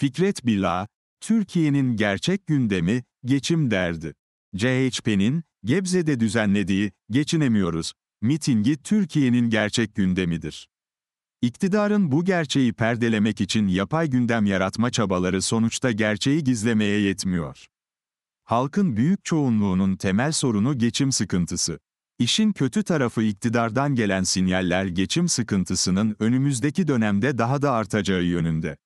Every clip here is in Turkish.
Fikret Bila, Türkiye'nin gerçek gündemi, geçim derdi. CHP'nin, Gebze'de düzenlediği, geçinemiyoruz, mitingi Türkiye'nin gerçek gündemidir. İktidarın bu gerçeği perdelemek için yapay gündem yaratma çabaları sonuçta gerçeği gizlemeye yetmiyor. Halkın büyük çoğunluğunun temel sorunu geçim sıkıntısı. İşin kötü tarafı iktidardan gelen sinyaller geçim sıkıntısının önümüzdeki dönemde daha da artacağı yönünde.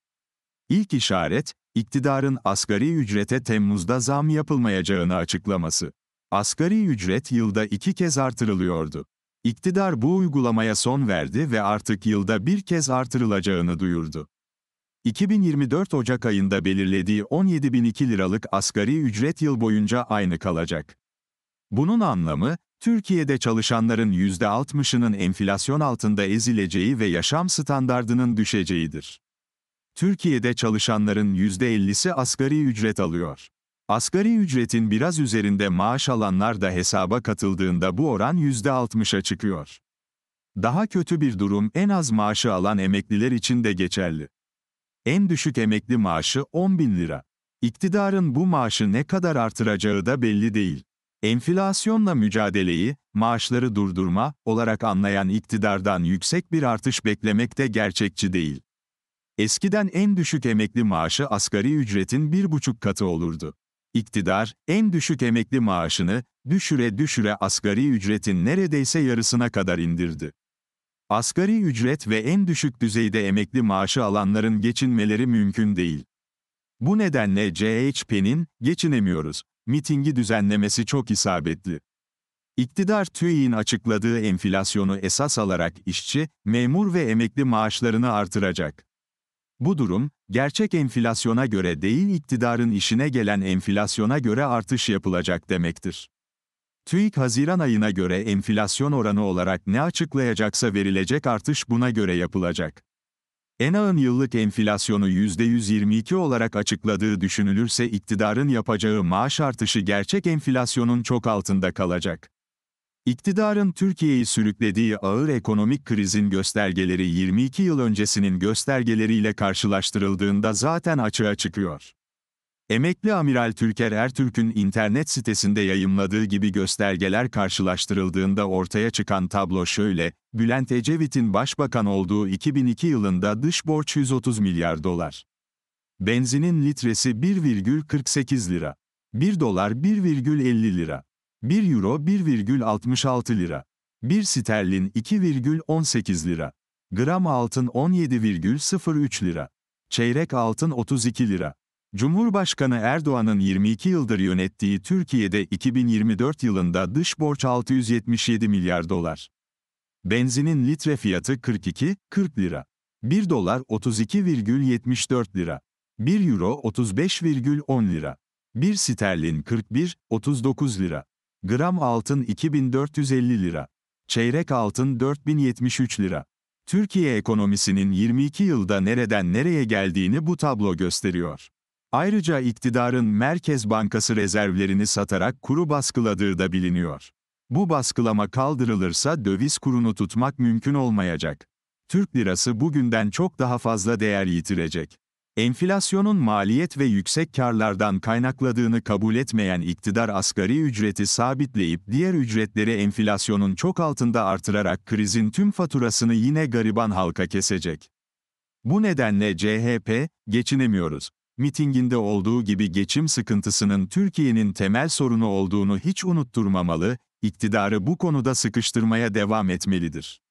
İlk işaret, iktidarın asgari ücrete Temmuz'da zam yapılmayacağını açıklaması. Asgari ücret yılda iki kez artırılıyordu. İktidar bu uygulamaya son verdi ve artık yılda bir kez artırılacağını duyurdu. 2024 Ocak ayında belirlediği 17.002 liralık asgari ücret yıl boyunca aynı kalacak. Bunun anlamı, Türkiye'de çalışanların %60'ının enflasyon altında ezileceği ve yaşam standardının düşeceğidir. Türkiye'de çalışanların %50'si asgari ücret alıyor. Asgari ücretin biraz üzerinde maaş alanlar da hesaba katıldığında bu oran %60'a çıkıyor. Daha kötü bir durum en az maaşı alan emekliler için de geçerli. En düşük emekli maaşı 10 bin lira. İktidarın bu maaşı ne kadar artıracağı da belli değil. Enflasyonla mücadeleyi, maaşları durdurma olarak anlayan iktidardan yüksek bir artış beklemek de gerçekçi değil. Eskiden en düşük emekli maaşı asgari ücretin bir buçuk katı olurdu. İktidar, en düşük emekli maaşını düşüre düşüre asgari ücretin neredeyse yarısına kadar indirdi. Asgari ücret ve en düşük düzeyde emekli maaşı alanların geçinmeleri mümkün değil. Bu nedenle CHP'nin geçinemiyoruz mitingi düzenlemesi çok isabetli. İktidar TÜİ'nin açıkladığı enflasyonu esas alarak işçi, memur ve emekli maaşlarını artıracak. Bu durum, gerçek enflasyona göre değil iktidarın işine gelen enflasyona göre artış yapılacak demektir. TÜİK Haziran ayına göre enflasyon oranı olarak ne açıklayacaksa verilecek artış buna göre yapılacak. ENA'ın yıllık enflasyonu %122 olarak açıkladığı düşünülürse iktidarın yapacağı maaş artışı gerçek enflasyonun çok altında kalacak. İktidarın Türkiye'yi sürüklediği ağır ekonomik krizin göstergeleri 22 yıl öncesinin göstergeleriyle karşılaştırıldığında zaten açığa çıkıyor. Emekli Amiral Türker Ertürk'ün internet sitesinde yayımladığı gibi göstergeler karşılaştırıldığında ortaya çıkan tablo şöyle, Bülent Ecevit'in başbakan olduğu 2002 yılında dış borç 130 milyar dolar. Benzinin litresi 1,48 lira. 1 dolar 1,50 lira. 1 euro 1,66 lira. 1 sterlin 2,18 lira. Gram altın 17,03 lira. Çeyrek altın 32 lira. Cumhurbaşkanı Erdoğan'ın 22 yıldır yönettiği Türkiye'de 2024 yılında dış borç 677 milyar dolar. Benzinin litre fiyatı 42,40 lira. 1 dolar 32,74 lira. 1 euro 35,10 lira. 1 sterlin 41,39 lira. Gram altın 2450 lira. Çeyrek altın 4073 lira. Türkiye ekonomisinin 22 yılda nereden nereye geldiğini bu tablo gösteriyor. Ayrıca iktidarın Merkez Bankası rezervlerini satarak kuru baskıladığı da biliniyor. Bu baskılama kaldırılırsa döviz kurunu tutmak mümkün olmayacak. Türk lirası bugünden çok daha fazla değer yitirecek. Enflasyonun maliyet ve yüksek karlardan kaynakladığını kabul etmeyen iktidar asgari ücreti sabitleyip diğer ücretleri enflasyonun çok altında artırarak krizin tüm faturasını yine gariban halka kesecek. Bu nedenle CHP, geçinemiyoruz. Mitinginde olduğu gibi geçim sıkıntısının Türkiye'nin temel sorunu olduğunu hiç unutturmamalı, iktidarı bu konuda sıkıştırmaya devam etmelidir.